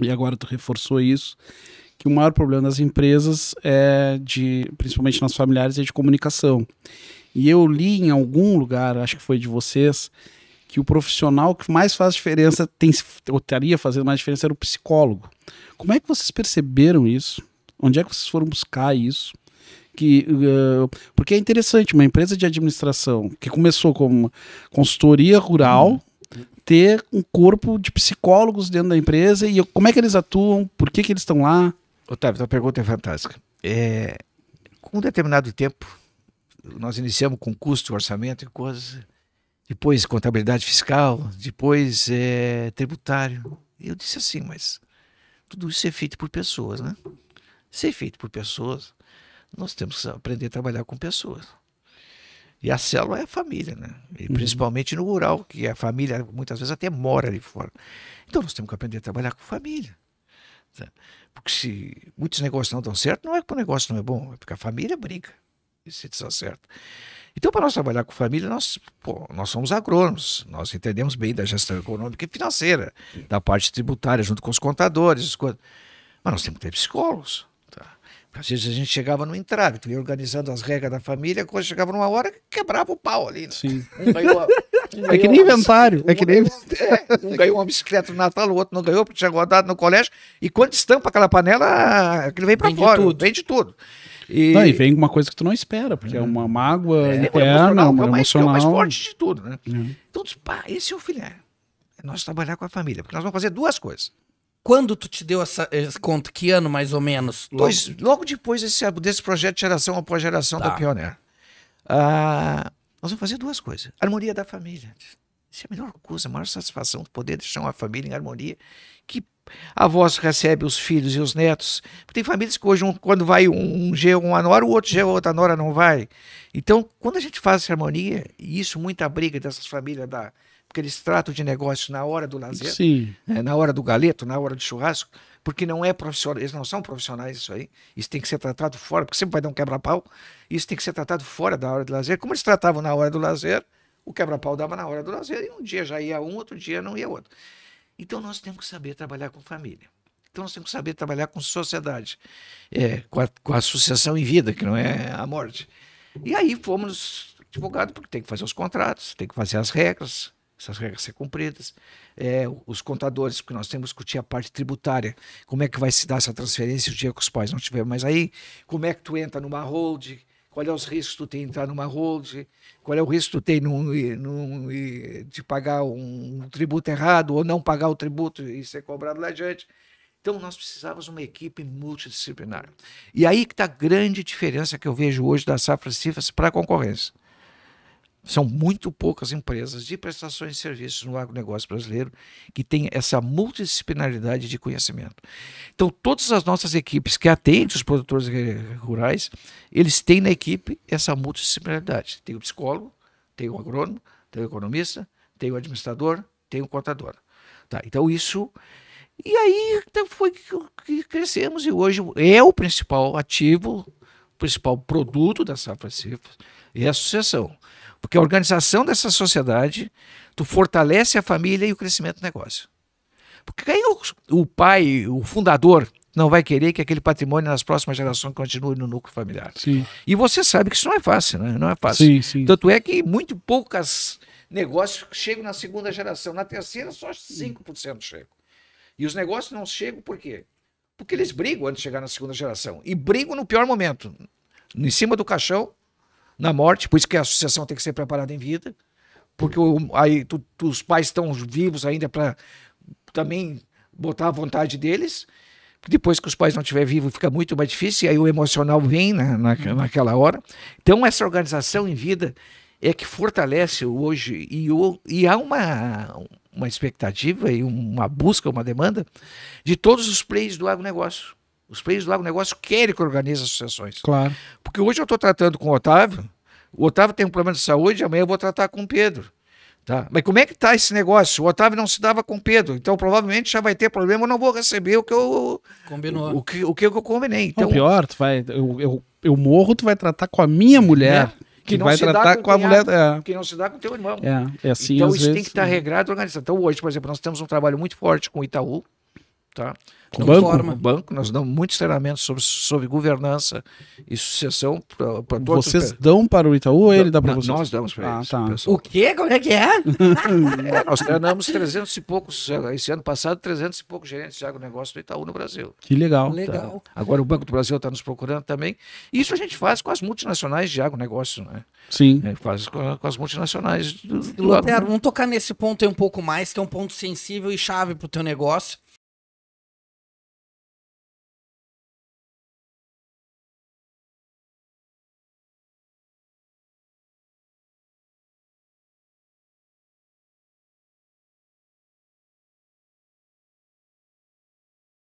e agora tu reforçou isso, que o maior problema das empresas é de, principalmente nas familiares, é de comunicação. E eu li em algum lugar, acho que foi de vocês, que o profissional que mais faz diferença, tem, ou estaria fazendo mais diferença, era o psicólogo. Como é que vocês perceberam isso? Onde é que vocês foram buscar isso? Que, uh, porque é interessante, uma empresa de administração que começou como consultoria rural, uhum ter um corpo de psicólogos dentro da empresa e como é que eles atuam, por que, que eles estão lá? Otávio, tua pergunta é fantástica. É, com um determinado tempo, nós iniciamos com custo, orçamento e coisas, depois contabilidade fiscal, depois é, tributário. eu disse assim, mas tudo isso é feito por pessoas, né? Ser é feito por pessoas, nós temos que aprender a trabalhar com pessoas. E a célula é a família, né? E uhum. principalmente no rural, que a família muitas vezes até mora ali fora. Então nós temos que aprender a trabalhar com família. Né? Porque se muitos negócios não dão certo, não é porque o negócio não é bom, é porque a família briga e se desacerta. Então, para nós trabalhar com família, nós, pô, nós somos agrônomos, nós entendemos bem da gestão econômica e financeira, da parte tributária, junto com os contadores. Mas nós temos que ter psicólogos. Às vezes a gente chegava no entrave, tu ia organizando as regras da família, quando chegava numa hora, quebrava o pau ali. Né? Sim. Um ganhou, um ganhou é que nem inventário. Um, é que nem... É, é, um ganhou uma bicicleta no Natal, o outro não ganhou, porque tinha guardado no colégio. E quando estampa aquela panela, aquilo vem pra vem fora. tudo. Vem de tudo. E... Não, e vem uma coisa que tu não espera, porque é, é uma mágoa é, é interna, é, é uma emocional. É o mais forte de tudo, né? Uhum. Então, pá, esse é o filé. É nós trabalhar com a família, porque nós vamos fazer duas coisas. Quando tu te deu essa, esse conto? Que ano, mais ou menos? Logo, pois, logo depois desse, desse projeto de geração após geração tá. da Pioneer. Ah, nós vamos fazer duas coisas. Harmonia da família. Isso é a melhor coisa, a maior satisfação, poder deixar uma família em harmonia, que avós recebe os filhos e os netos. Porque Tem famílias que hoje, um, quando vai um, um ou uma nora, o outro geu, outra nora não vai. Então, quando a gente faz essa harmonia, e isso, muita briga dessas famílias da, porque eles tratam de negócios na hora do lazer, né, na hora do galeto, na hora do churrasco, porque não é profissional, eles não são profissionais isso aí. Isso tem que ser tratado fora, porque sempre vai dar um quebra-pau. Isso tem que ser tratado fora da hora do lazer. Como eles tratavam na hora do lazer, o quebra-pau dava na hora do lazer, e um dia já ia um, outro dia não ia outro. Então nós temos que saber trabalhar com família. Então nós temos que saber trabalhar com sociedade, é, com, a, com a associação em vida, que não é a morte. E aí fomos advogados, porque tem que fazer os contratos, tem que fazer as regras, essas regras ser cumpridas. É, os contadores, porque nós temos que discutir a parte tributária, como é que vai se dar essa transferência o dia que os pais não estiverem mais aí, como é que tu entra numa hold, qual é os riscos que tu tem de entrar numa hold, qual é o risco que tu tem num, num, de pagar um, tributo errado ou não pagar o tributo e ser cobrado lá adiante. Então, nós precisávamos de uma equipe multidisciplinar. E aí que está a grande diferença que eu vejo hoje da Safra Cifras para a concorrência. São muito poucas empresas de prestações de serviços no agronegócio brasileiro que têm essa multidisciplinaridade de conhecimento. Então, todas as nossas equipes que atendem os produtores rurais, eles têm na equipe essa multidisciplinaridade. Tem o psicólogo, tem o agrônomo, tem o economista, tem o administrador, tem o contador. Tá, então, isso e aí então, foi que crescemos e hoje é o principal ativo principal produto da Safra Cifras é a associação. Porque a organização dessa sociedade, tu fortalece a família e o crescimento do negócio. Porque aí o, o pai, o fundador, não vai querer que aquele patrimônio nas próximas gerações continue no núcleo familiar. Sim. E você sabe que isso não é fácil, né? Não é fácil. Sim, sim. Tanto é que muito poucas negócios chegam na segunda geração. Na terceira, só 5% chegam. E os negócios não chegam por quê? Porque eles brigam antes de chegar na segunda geração. E brigam no pior momento. Em cima do caixão, na morte. Por isso que a associação tem que ser preparada em vida. Porque o, aí tu, tu, os pais estão vivos ainda para também botar a vontade deles. Depois que os pais não estiverem vivos, fica muito mais difícil. E aí o emocional vem na, na, naquela hora. Então, essa organização em vida é que fortalece hoje e, e há uma, uma expectativa e uma busca, uma demanda de todos os players do agronegócio. Os players do agronegócio querem que organize associações. Claro. Porque hoje eu estou tratando com o Otávio, o Otávio tem um problema de saúde, amanhã eu vou tratar com o Pedro. Tá? Mas como é que está esse negócio? O Otávio não se dava com o Pedro, então provavelmente já vai ter problema, eu não vou receber o que eu. Combinou. O, o que, o que eu combinei. Então, pior, tu vai, eu, eu, eu morro, tu vai tratar com a minha mulher. É que, que vai tratar com, com, a mulher. É. Que não se dá com o teu irmão. É, é assim, então isso vezes, tem que estar tá regrado organizado. Então hoje, por exemplo, nós temos um trabalho muito forte com o Itaú, Tá? Com o banco, forma. banco, nós damos muitos treinamentos sobre, sobre governança e sucessão para todos. Vocês dão para o Itaú ou ele dá para vocês? Nós damos para ah, Tá. O quê? Como é que é? é? Nós treinamos 300 e poucos, é, esse ano passado, 300 e poucos gerentes de agronegócio do Itaú no Brasil. Que legal. legal. Tá. Agora o Banco do Brasil está nos procurando também. Isso a gente faz com as multinacionais de agronegócio, né? Sim. É, faz com, com, as multinacionais do, do Lutero, vamos tocar nesse ponto aí um pouco mais, que é um ponto sensível e chave para o teu negócio